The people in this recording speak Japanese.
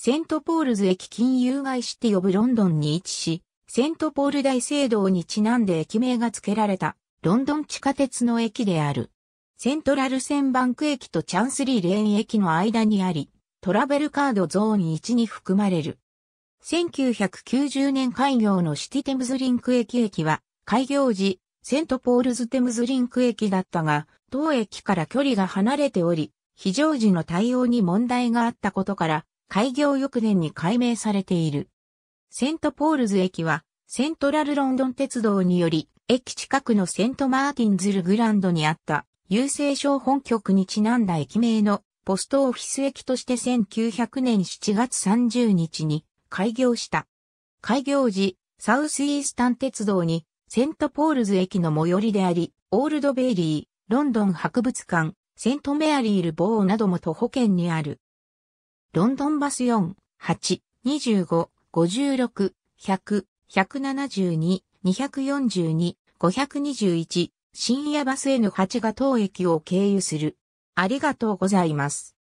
セントポールズ駅金融街シティオブロンドンに位置し、セントポール大聖堂にちなんで駅名が付けられた、ロンドン地下鉄の駅である。セントラル線バンク駅とチャンスリーレーン駅の間にあり、トラベルカードゾーン1に含まれる。1990年開業のシティテムズリンク駅駅は、開業時、セントポールズテムズリンク駅だったが、当駅から距離が離れており、非常時の対応に問題があったことから、開業翌年に改名されている。セントポールズ駅は、セントラルロンドン鉄道により、駅近くのセントマーティンズルグランドにあった、郵政省本局にちなんだ駅名のポストオフィス駅として1900年7月30日に開業した。開業時、サウスイースタン鉄道にセントポールズ駅の最寄りであり、オールドベイリー、ロンドン博物館、セントメアリールボーなども徒歩圏にある。ロンドンバス4、8、25、56、100、172、242、521、深夜バスの8が当駅を経由する。ありがとうございます。